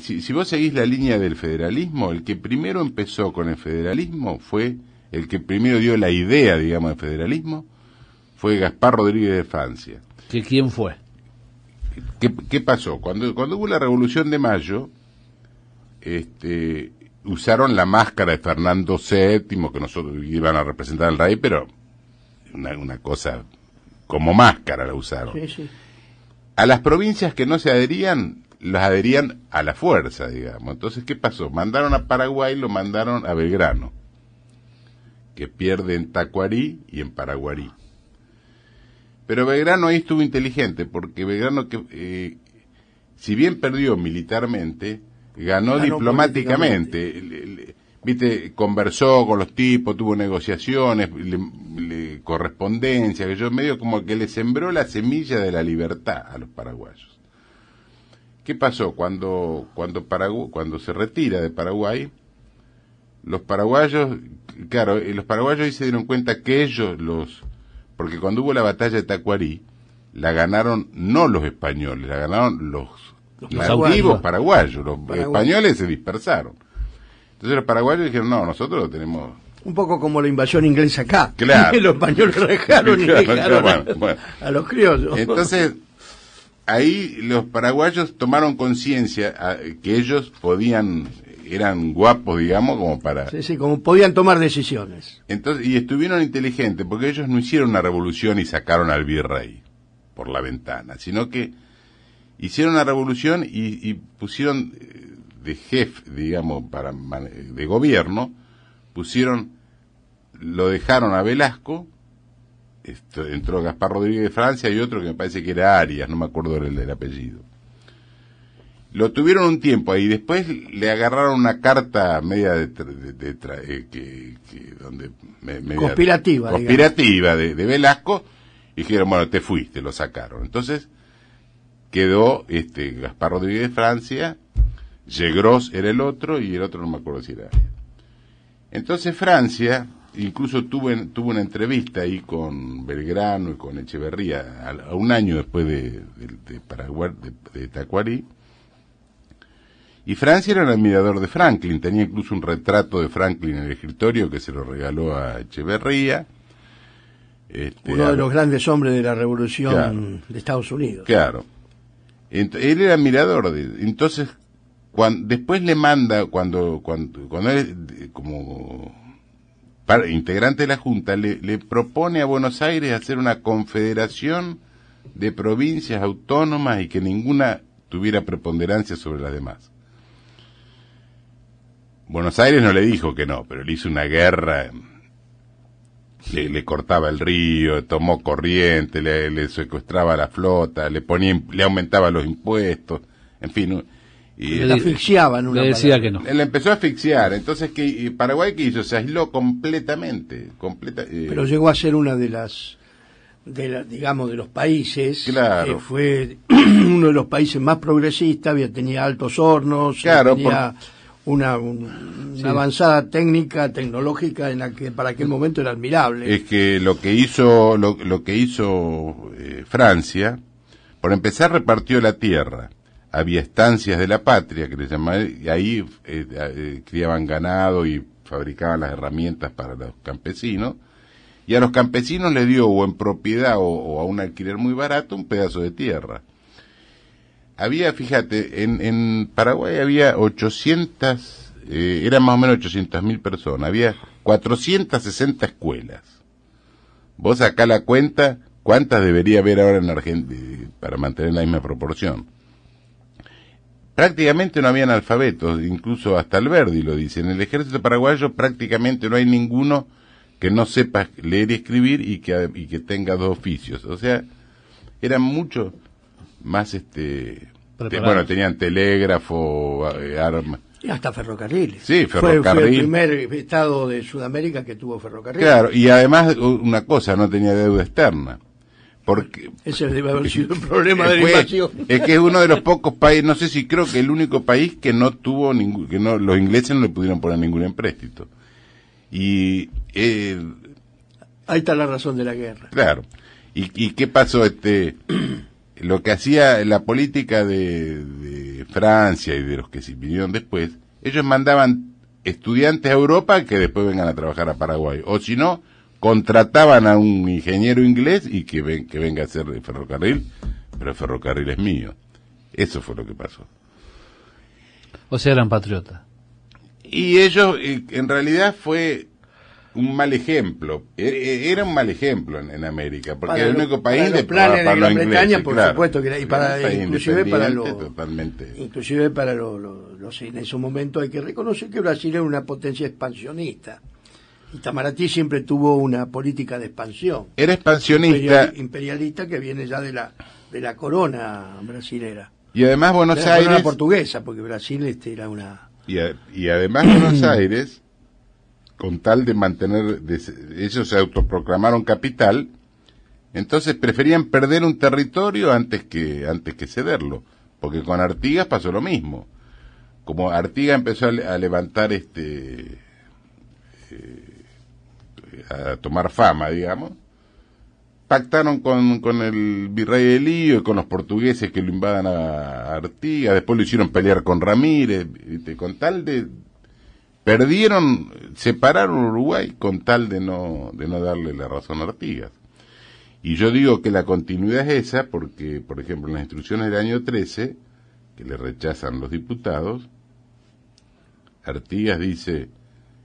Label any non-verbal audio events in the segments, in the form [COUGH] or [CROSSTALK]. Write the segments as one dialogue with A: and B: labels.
A: si, vos seguís la línea del federalismo, el que primero empezó con el federalismo fue, el que primero dio la idea, digamos, del federalismo, fue Gaspar Rodríguez de Francia. ¿Que quién fue? ¿Qué, pasó? Cuando, cuando hubo la Revolución de Mayo, este, usaron la máscara de Fernando VII, que nosotros iban a representar al rey, pero una, cosa como máscara la usaron. A las provincias que no se adherían los adherían a la fuerza, digamos. Entonces, ¿qué pasó? Mandaron a Paraguay, lo mandaron a Belgrano, que pierde en Tacuarí y en Paraguarí. Pero Belgrano ahí estuvo inteligente, porque Belgrano, que, eh, si bien perdió militarmente, ganó, diplomáticamente. Viste, conversó con los tipos, tuvo negociaciones, correspondencia, que yo medio como que le sembró la semilla de la libertad a los paraguayos. ¿Qué pasó? Cuando, cuando, cuando se retira de Paraguay, los paraguayos, claro, eh, los paraguayos ahí se dieron cuenta que ellos los, porque cuando hubo la batalla de Tacuarí, la ganaron no los españoles, la ganaron los, los nativos paraguayos, los españoles se dispersaron. Entonces los paraguayos dijeron, no, nosotros lo tenemos...
B: Un poco como la invasión inglesa acá. Claro. [LAUGHS] los españoles dejaron y [LAUGHS] dejaron a los criollos. Entonces
A: ahí los paraguayos tomaron conciencia ah, que ellos podían eran guapos, digamos, como para... Sí,
B: sí, como podían tomar decisiones.
A: Entonces, y estuvieron inteligentes, porque ellos no hicieron una revolución y sacaron al virrey por la ventana, sino que hicieron una revolución y, y pusieron eh, de jefe, digamos, para, de gobierno, pusieron, lo dejaron a Velasco, entró Gaspar Rodríguez de Francia y otro que me parece que era Arias, no me acuerdo el del apellido. Lo tuvieron un tiempo ahí, después le agarraron una carta media de, eh, que, donde me, conspirativa, de, Velasco y dijeron bueno te fuiste, lo sacaron. Entonces quedó este Gaspar Rodríguez de Francia, Yegros era el otro y el otro no me acuerdo si era. Entonces Francia incluso tuvo, una entrevista ahí con Belgrano y con Echeverría, a, un año después de, de, Paraguay, de, Tacuarí. Y Francia era el admirador de Franklin, tenía incluso un retrato de Franklin en el escritorio que se lo regaló a Echeverría. Este, Uno de los
B: grandes hombres de la revolución de Estados Unidos.
A: Claro. él era admirador de... Entonces, cuando, después le manda, cuando, cuando, cuando él, como integrante de la Junta, le, propone a Buenos Aires hacer una confederación de provincias autónomas y que ninguna tuviera preponderancia sobre las demás. Buenos Aires no le dijo que no, pero le hizo una guerra, le, cortaba el río, tomó corriente, le, secuestraba la flota, le, ponía, le aumentaba los impuestos, en fin, le decía que no. Le empezó a asfixiar, entonces que Paraguay que hizo se aisló completamente, completa, eh, Pero llegó
B: a ser una de las de digamos de los
A: países claro. que eh,
B: fue [CLEARS THROAT] uno de los países más progresistas, había tenía altos hornos, claro, tenía una, una, avanzada técnica tecnológica en la que para aquel eh, momento era admirable.
A: Es que lo que hizo lo, que hizo Francia, por empezar repartió la tierra había estancias de la patria, que le llamaban, y ahí eh, eh, criaban ganado y fabricaban las herramientas para los campesinos, y a los campesinos les dio o en propiedad o, a un alquiler muy barato un pedazo de tierra. Había, fíjate, en, Paraguay había 800, eh, eran más o menos 800.000 mil personas, había 460 escuelas. Vos acá la cuenta, ¿cuántas debería haber ahora en Argentina para mantener la misma proporción? Prácticamente no había analfabetos, incluso hasta el Alberdi lo dice. En el ejército paraguayo prácticamente no hay ninguno que no sepa leer y escribir y que, tenga dos oficios. O sea, eran mucho más, este, bueno, tenían telégrafo, eh, armas. Y hasta ferrocarriles. Sí, ferrocarril. fue, el primer
B: estado de Sudamérica que tuvo ferrocarril. Claro,
A: y además una cosa, no tenía deuda externa. Porque,
B: Ese debe haber sido el problema de Es que es uno de
A: los pocos países, no sé si creo que el único país que no tuvo ningún, que no, los ingleses no le pudieron poner ningún empréstito. Y. Eh,
B: Ahí está la razón de la guerra.
A: Claro. ¿Y, qué pasó? este [CLEARS THROAT] Lo que hacía la política de, Francia y de los que se vinieron después, ellos mandaban estudiantes a Europa que después vengan a trabajar a Paraguay. O si no, contrataban a un ingeniero inglés y que, ven, que venga a hacer el ferrocarril, pero el ferrocarril es mío. Eso fue lo que pasó. O
B: sea, eran patriotas.
A: Y ellos, eh, en realidad fue un mal ejemplo. E, e, era un mal ejemplo en, América, porque era el único país de para, por supuesto que era, y para inclusive para los
B: inclusive para los, en su momento hay que reconocer que Brasil era una potencia expansionista. Tamaratí siempre tuvo una política de expansión.
A: Era expansionista.
B: imperialista que viene ya de la, de la corona brasilera.
A: Y además Buenos Aires... la Aires... Corona
B: portuguesa, porque Brasil este era una...
A: Y, además Buenos [CLEARS THROAT] Aires, con tal de mantener... ellos se autoproclamaron capital, entonces preferían perder un territorio antes que, antes que cederlo. Porque con Artigas pasó lo mismo. Como Artigas empezó a, levantar este... Eh, a tomar fama, digamos, pactaron con, el virrey lío y con los portugueses que lo invadan a Artigas, después lo hicieron pelear con Ramírez, con tal de... Perdieron, separaron Uruguay con tal de no, de no darle la razón a Artigas. Y yo digo que la continuidad es esa porque, por ejemplo, en las instrucciones del año 13, que le rechazan los diputados, Artigas dice,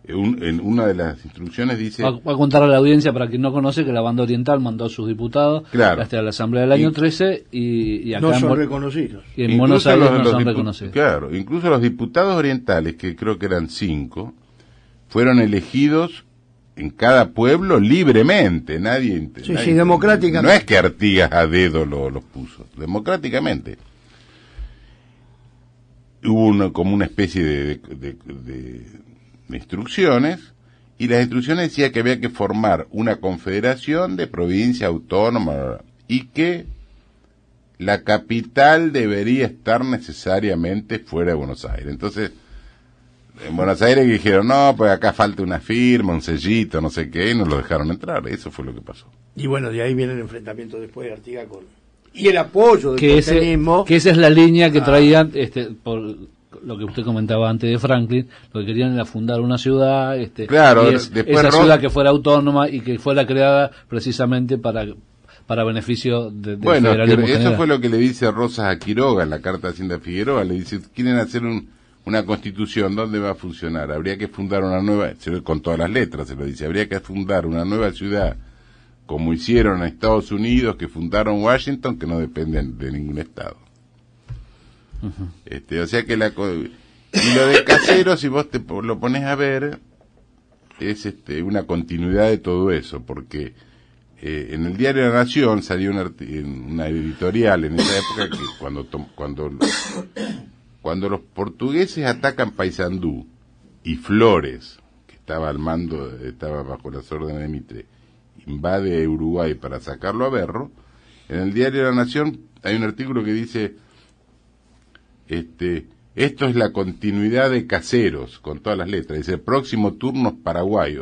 A: eh, en una de las instrucciones dice... Va,
B: a contar a la audiencia, para quien no conoce, que la banda oriental mandó a sus diputados hasta este, la Asamblea del año 13 y, acá No son reconocidos. Y en Buenos Aires no son reconocidos.
A: Claro, incluso los diputados orientales, que creo que eran cinco, fueron elegidos en cada pueblo libremente, nadie... Sí, democráticamente. No es que Artigas a dedo los puso, democráticamente hubo una, como una especie de, instrucciones y las instrucciones decía que había que formar una confederación de provincia autónoma y que la capital debería estar necesariamente fuera de Buenos Aires. Entonces, en Buenos Aires dijeron, no, pues acá falta una firma, un sellito, no sé qué, y nos lo dejaron entrar. Eso fue lo que pasó.
B: Y bueno, de ahí viene el enfrentamiento después de Artigas con... Y el apoyo del que ese, Que esa es la línea que ah. traían este, por lo que usted comentaba antes de Franklin, lo que querían era fundar una ciudad, este, claro, después esa ciudad que fuera autónoma y que fuera creada precisamente para para beneficio de, de bueno, eso fue
A: lo que le dice Rosas a Quiroga en la carta de Hacienda Figueroa, le dice quieren hacer una constitución, ¿dónde va a funcionar? Habría que fundar una nueva, con todas las letras se lo dice, habría que fundar una nueva ciudad como hicieron en Estados Unidos, que fundaron Washington, que no dependen de ningún estado este, o sea que la... Y lo de casero, si vos te lo pones a ver, es este, una continuidad de todo eso, porque eh, en el diario La Nación salió una, editorial en esa época que cuando, cuando, cuando los portugueses atacan Paysandú y Flores, que estaba al mando, estaba bajo las órdenes de Mitre, invade Uruguay para sacarlo a Berro, en el diario La Nación hay un artículo que dice este, esto es la continuidad de Caseros, con todas las letras, dice, próximo turno es